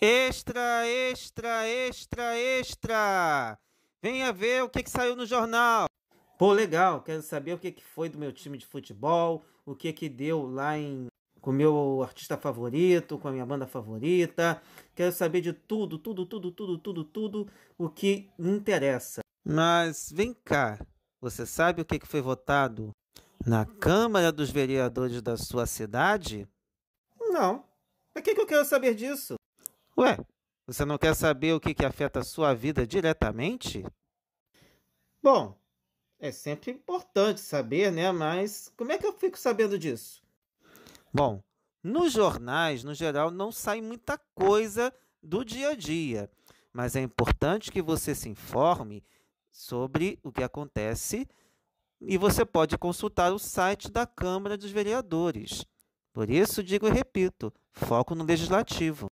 Extra, extra, extra, extra! Venha ver o que, que saiu no jornal. Pô, legal, quero saber o que, que foi do meu time de futebol, o que, que deu lá em com o meu artista favorito, com a minha banda favorita. Quero saber de tudo, tudo, tudo, tudo, tudo, tudo o que interessa. Mas vem cá, você sabe o que, que foi votado na Câmara dos Vereadores da sua cidade? Não. Por que, que eu quero saber disso? Ué, você não quer saber o que, que afeta a sua vida diretamente? Bom, é sempre importante saber, né? Mas como é que eu fico sabendo disso? Bom, nos jornais, no geral, não sai muita coisa do dia a dia, mas é importante que você se informe sobre o que acontece e você pode consultar o site da Câmara dos Vereadores. Por isso, digo e repito: foco no legislativo.